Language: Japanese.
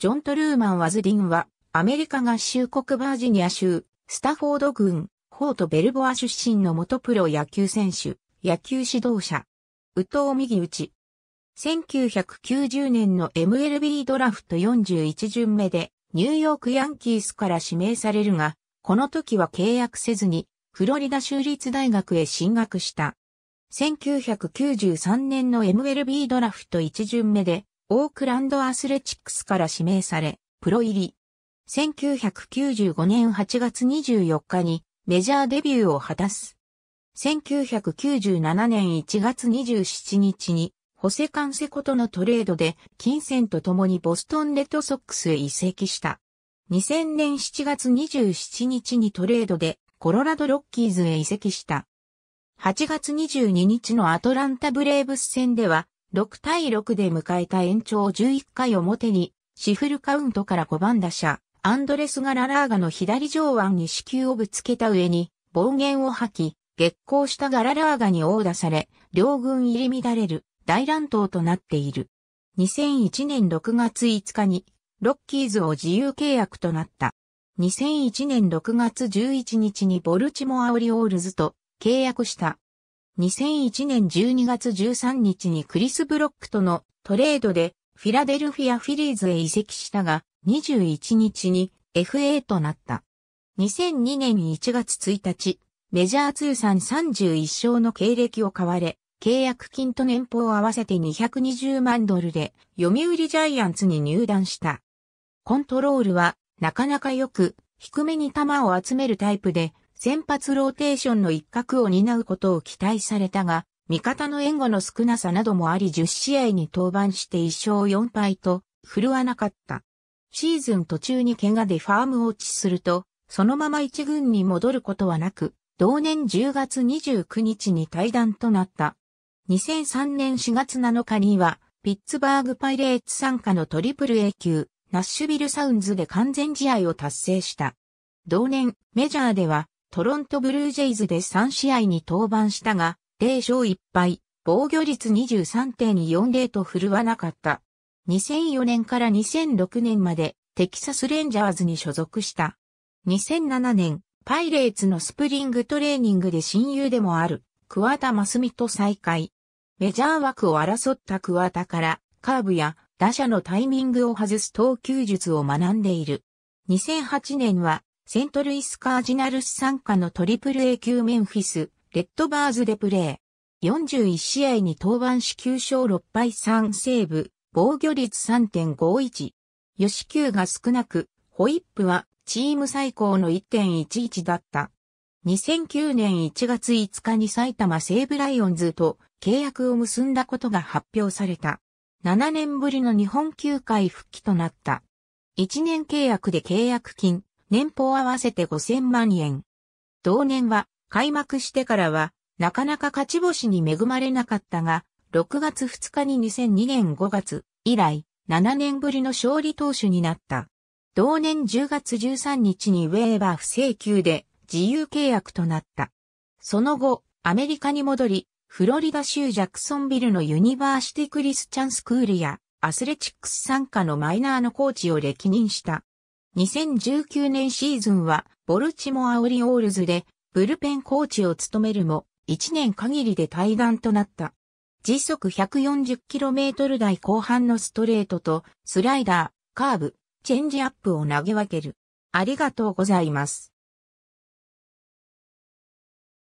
ジョン・トルーマン・ワズリンは、アメリカ合衆国バージニア州、スタフォード郡、ホート・ベルボア出身の元プロ野球選手、野球指導者。宇藤右打ち。1990年の MLB ドラフト41巡目で、ニューヨークヤンキースから指名されるが、この時は契約せずに、フロリダ州立大学へ進学した。1993年の MLB ドラフト1巡目で、オークランドアスレチックスから指名され、プロ入り。1995年8月24日にメジャーデビューを果たす。1997年1月27日に、ホセカンセコとのトレードで、金銭と共にボストンレッドソックスへ移籍した。2000年7月27日にトレードで、コロラドロッキーズへ移籍した。8月22日のアトランタブレーブス戦では、6対6で迎えた延長11回表に、シフルカウントから5番打者、アンドレス・ガララーガの左上腕に支球をぶつけた上に、暴言を吐き、激光したガララーガに殴打され、両軍入り乱れる大乱闘となっている。2001年6月5日に、ロッキーズを自由契約となった。2001年6月11日にボルチモア・オリオールズと契約した。2001年12月13日にクリス・ブロックとのトレードでフィラデルフィア・フィリーズへ移籍したが21日に FA となった。2002年1月1日、メジャー通算31勝の経歴を買われ、契約金と年俸合わせて220万ドルで読売ジャイアンツに入団した。コントロールはなかなか良く低めに球を集めるタイプで先発ローテーションの一角を担うことを期待されたが、味方の援護の少なさなどもあり10試合に登板して1勝4敗と、振るわなかった。シーズン途中に怪我でファーム落ちすると、そのまま一軍に戻ることはなく、同年10月29日に退団となった。2003年4月7日には、ピッツバーグパイレーツ参加のトリプル A 級、ナッシュビルサウンズで完全試合を達成した。同年、メジャーでは、トロントブルージェイズで3試合に登板したが、0勝1敗、防御率23.40と振るわなかった。2004年から2006年までテキサスレンジャーズに所属した。2007年、パイレーツのスプリングトレーニングで親友でもある桑田真澄と再会。メジャー枠を争った桑田からカーブや打者のタイミングを外す投球術を学んでいる。2008年はセントルイスカージナルス参加のトリプル A 級メンフィス、レッドバーズでプレー。41試合に登板し9勝6敗3セーブ、防御率3.51。吉球が少なく、ホイップはチーム最高の1.11だった。2009年1月5日に埼玉西武ライオンズと契約を結んだことが発表された。7年ぶりの日本球界復帰となった。1年契約で契約金年俸合わせて5000万円。同年は、開幕してからは、なかなか勝ち星に恵まれなかったが、6月2日に2002年5月以来、7年ぶりの勝利投手になった。同年10月13日にウェーバー不正給で自由契約となった。その後、アメリカに戻り、フロリダ州ジャクソンビルのユニバーシティクリスチャンスクールやアスレチックス参加のマイナーのコーチを歴任した。2019年シーズンはボルチモアオリオールズでブルペンコーチを務めるも1年限りで対談となった。時速 140km 台後半のストレートとスライダー、カーブ、チェンジアップを投げ分ける。ありがとうございます。